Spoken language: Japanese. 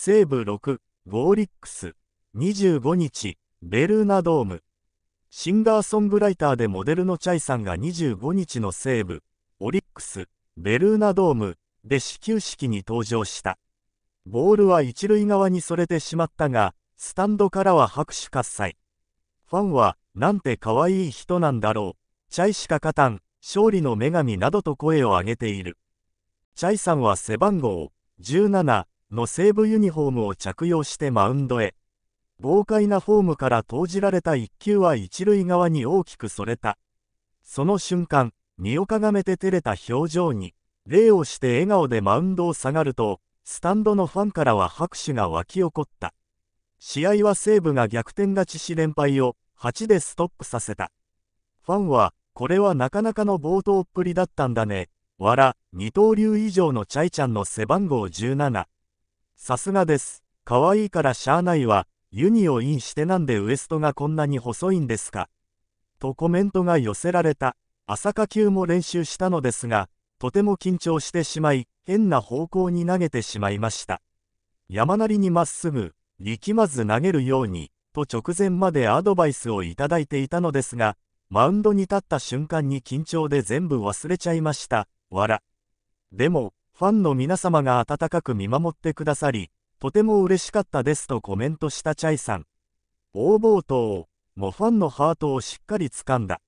西部6、ゴーリックス、25日、ベルーナドーム。シンガーソングライターでモデルのチャイさんが25日の西武、オリックス、ベルーナドームで始球式に登場した。ボールは一塁側にそれてしまったが、スタンドからは拍手喝采。ファンは、なんて可愛い人なんだろう。チャイしか勝たん、勝利の女神などと声を上げている。チャイさんは背番号17、の西武ユニフォームを着用してマウンドへ豪快なフォームから投じられた一球は一塁側に大きくそれたその瞬間身をかがめて照れた表情に礼をして笑顔でマウンドを下がるとスタンドのファンからは拍手が沸き起こった試合は西武が逆転勝ちし連敗を8でストップさせたファンはこれはなかなかの冒頭っぷりだったんだね。わら、二刀流以上のチャイちゃんの背番号17。さすがです。可愛いからしゃあないわ。ユニをインしてなんでウエストがこんなに細いんですか。とコメントが寄せられた。朝霞級も練習したのですが、とても緊張してしまい、変な方向に投げてしまいました。山なりにまっすぐ、力まず投げるように、と直前までアドバイスをいただいていたのですが、マウンドに立った瞬間に緊張で全部忘れちゃいました。わら。でも、ファンの皆様が温かく見守ってくださり、とても嬉しかったですとコメントしたチャイさん。応募ともファンのハートをしっかりつかんだ。